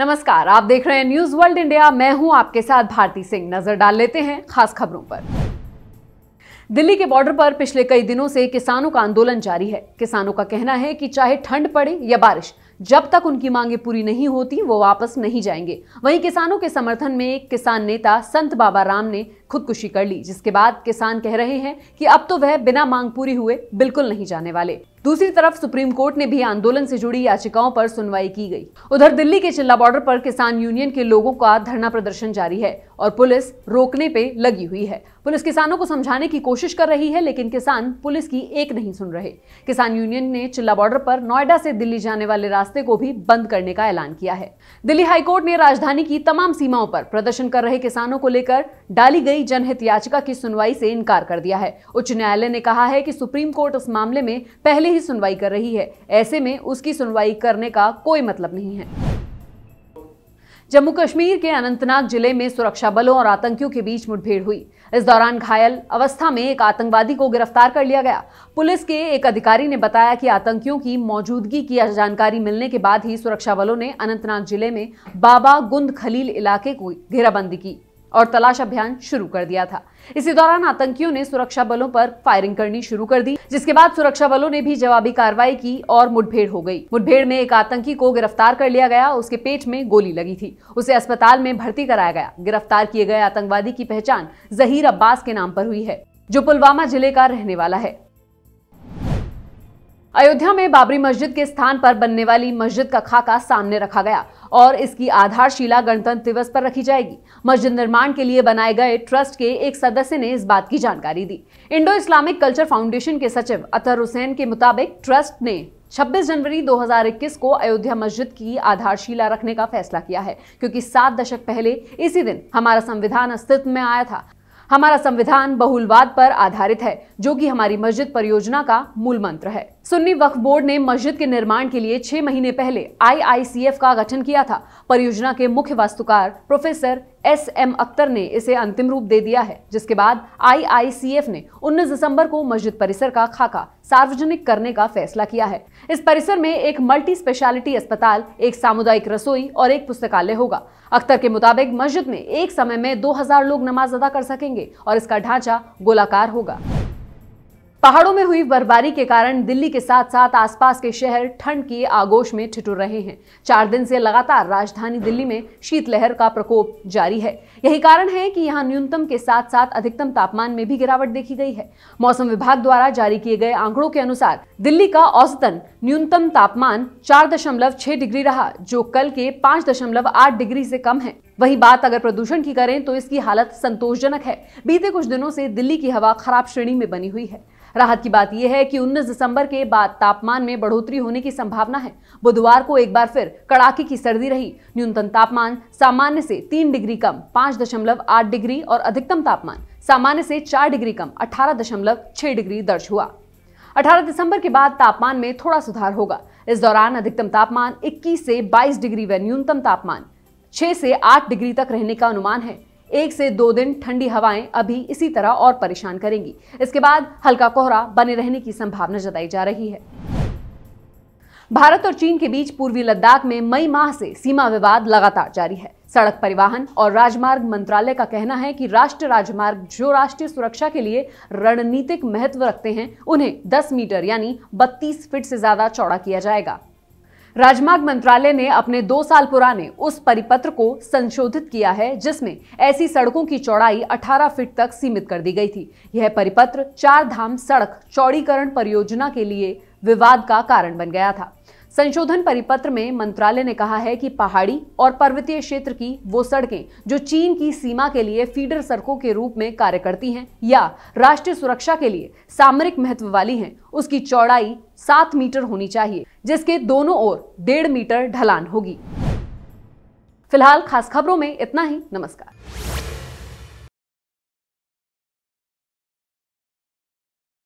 नमस्कार आप देख रहे हैं न्यूज वर्ल्ड इंडिया मैं हूं आपके साथ भारती सिंह नजर डाल लेते हैं खास खबरों पर दिल्ली के बॉर्डर पर पिछले कई दिनों से किसानों का आंदोलन जारी है किसानों का कहना है कि चाहे ठंड पड़े या बारिश जब तक उनकी मांगे पूरी नहीं होती वो वापस नहीं जाएंगे वहीं किसानों के समर्थन में किसान नेता संत बाबा राम ने खुदकुशी कर ली जिसके बाद किसान कह रहे हैं कि अब तो वह बिना मांग पूरी हुए बिल्कुल नहीं जाने वाले दूसरी तरफ सुप्रीम कोर्ट ने भी आंदोलन से जुड़ी याचिकाओं पर सुनवाई की गई उधर दिल्ली के चिल्ला बॉर्डर पर किसान यूनियन के लोगों का धरना प्रदर्शन जारी है और पुलिस रोकने पे लगी हुई है पुलिस किसानों को समझाने की कोशिश कर रही है लेकिन किसान पुलिस की एक नहीं सुन रहे किसान यूनियन ने चिल्ला बॉर्डर पर नोएडा से दिल्ली जाने वाले रास्ते को भी बंद करने का ऐलान किया है दिल्ली हाईकोर्ट ने राजधानी की तमाम सीमाओं पर प्रदर्शन कर रहे किसानों को लेकर डाली गई जनहित याचिका की सुनवाई से इनकार कर दिया है उच्च न्यायालय ने कहा है कि सुप्रीम कोर्ट उस मामले में पहले ही सुनवाई कर रही है ऐसे में उसकी सुनवाई करने का कोई मतलब नहीं है जम्मू कश्मीर के अनंतनाग जिले में सुरक्षा बलों और आतंकियों के बीच मुठभेड़ हुई इस दौरान घायल अवस्था में एक आतंकवादी को गिरफ्तार कर लिया गया पुलिस के एक अधिकारी ने बताया कि आतंकियों की मौजूदगी की जानकारी मिलने के बाद ही सुरक्षा बलों ने अनंतनाग जिले में बाबा गुंद खलील इलाके को घेराबंदी की और तलाश अभियान शुरू कर दिया था इसी दौरान आतंकियों ने सुरक्षा बलों पर फायरिंग करनी शुरू कर दी जिसके बाद सुरक्षा बलों ने भी जवाबी कार्रवाई की और मुठभेड़ हो गई मुठभेड़ में एक आतंकी को गिरफ्तार कर लिया गया उसके पेट में गोली लगी थी उसे अस्पताल में भर्ती कराया गया गिरफ्तार किए गए आतंकवादी की पहचान जहीर अब्बास के नाम पर हुई है जो पुलवामा जिले का रहने वाला है अयोध्या में बाबरी मस्जिद के स्थान पर बनने वाली मस्जिद का खाका सामने रखा गया और इसकी आधारशिला गणतंत्र दिवस पर रखी जाएगी मस्जिद निर्माण के लिए बनाए गए ट्रस्ट के एक सदस्य ने इस बात की जानकारी दी इंडो इस्लामिक कल्चर फाउंडेशन के सचिव अतर हुसैन के मुताबिक ट्रस्ट ने 26 जनवरी 2021 को अयोध्या मस्जिद की आधारशिला रखने का फैसला किया है क्योंकि सात दशक पहले इसी दिन हमारा संविधान अस्तित्व में आया था हमारा संविधान बहुलवाद पर आधारित है जो कि हमारी मस्जिद परियोजना का मूल मंत्र है सुन्नी वक्फ बोर्ड ने मस्जिद के निर्माण के लिए छह महीने पहले आईआईसीएफ का गठन किया था परियोजना के मुख्य वास्तुकार प्रोफेसर एस एम अख्तर ने इसे अंतिम रूप दे दिया है जिसके बाद आईआईसीएफ ने 19 दिसंबर को मस्जिद परिसर का खाका सार्वजनिक करने का फैसला किया है इस परिसर में एक मल्टी स्पेशलिटी अस्पताल एक सामुदायिक रसोई और एक पुस्तकालय होगा अख्तर के मुताबिक मस्जिद में एक समय में दो लोग नमाज अदा कर सकेंगे और इसका ढांचा गोलाकार होगा पहाड़ों में हुई बर्फबारी के कारण दिल्ली के साथ साथ आसपास के शहर ठंड की आगोश में ठिठुर रहे हैं चार दिन से लगातार राजधानी दिल्ली में शीतलहर का प्रकोप जारी है यही कारण है कि यहां न्यूनतम के साथ साथ अधिकतम तापमान में भी गिरावट देखी गई है मौसम विभाग द्वारा जारी किए गए आंकड़ों के अनुसार दिल्ली का औसतन न्यूनतम तापमान चार डिग्री रहा जो कल के पाँच डिग्री से कम है वही बात अगर प्रदूषण की करें तो इसकी हालत संतोषजनक है बीते कुछ दिनों से दिल्ली की हवा खराब श्रेणी में बनी हुई है राहत की बात यह है कि 19 दिसंबर के बाद तापमान में बढ़ोतरी होने की संभावना है बुधवार को एक बार फिर कड़ाके की सर्दी रही न्यूनतम तापमान सामान्य से तीन डिग्री कम पांच दशमलव आठ डिग्री और अधिकतम तापमान सामान्य से चार डिग्री कम अठारह दशमलव छह डिग्री दर्ज हुआ 18 दिसंबर के बाद तापमान में थोड़ा सुधार होगा इस दौरान अधिकतम तापमान 21 से 22 डिग्री व न्यूनतम तापमान 6 से 8 डिग्री तक रहने का अनुमान है एक से दो दिन ठंडी हवाएं अभी इसी तरह और परेशान करेंगी इसके बाद हल्का कोहरा बने रहने की संभावना जताई जा रही है भारत और चीन के बीच पूर्वी लद्दाख में मई माह से सीमा विवाद लगातार जारी है सड़क परिवहन और राजमार्ग मंत्रालय का कहना है कि राष्ट्रीय राजमार्ग जो राष्ट्रीय सुरक्षा के लिए रणनीतिक महत्व रखते हैं उन्हें 10 मीटर यानी 32 फीट से ज्यादा चौड़ा किया जाएगा राजमार्ग मंत्रालय ने अपने दो साल पुराने उस परिपत्र को संशोधित किया है जिसमें ऐसी सड़कों की चौड़ाई 18 फीट तक सीमित कर दी गई थी यह परिपत्र चार धाम सड़क चौड़ीकरण परियोजना के लिए विवाद का कारण बन गया था संशोधन परिपत्र में मंत्रालय ने कहा है कि पहाड़ी और पर्वतीय क्षेत्र की वो सड़कें जो चीन की सीमा के लिए फीडर सड़कों के रूप में कार्य करती हैं या राष्ट्रीय सुरक्षा के लिए सामरिक महत्व वाली हैं उसकी चौड़ाई सात मीटर होनी चाहिए जिसके दोनों ओर डेढ़ मीटर ढलान होगी फिलहाल खास खबरों में इतना ही नमस्कार